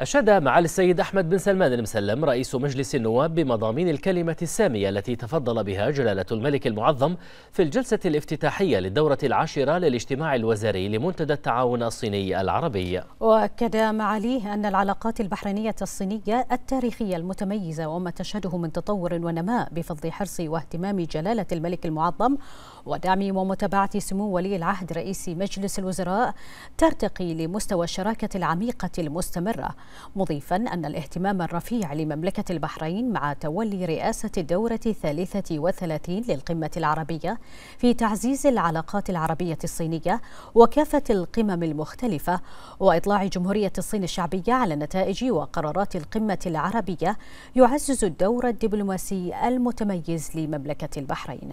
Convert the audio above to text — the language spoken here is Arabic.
أشاد معالي السيد أحمد بن سلمان المسلم رئيس مجلس النواب بمضامين الكلمة السامية التي تفضل بها جلالة الملك المعظم في الجلسة الافتتاحية للدورة العاشرة للاجتماع الوزاري لمنتدى التعاون الصيني العربي وأكد معاليه أن العلاقات البحرينية الصينية التاريخية المتميزة وما تشهده من تطور ونماء بفضل حرص واهتمام جلالة الملك المعظم ودعم ومتابعة سمو ولي العهد رئيس مجلس الوزراء ترتقي لمستوى الشراكة العميقة المستمرة مضيفا أن الاهتمام الرفيع لمملكة البحرين مع تولي رئاسة الدورة الثالثة والثلاثين للقمة العربية في تعزيز العلاقات العربية الصينية وكافة القمم المختلفة وإطلاع جمهورية الصين الشعبية على نتائج وقرارات القمة العربية يعزز الدور الدبلوماسي المتميز لمملكة البحرين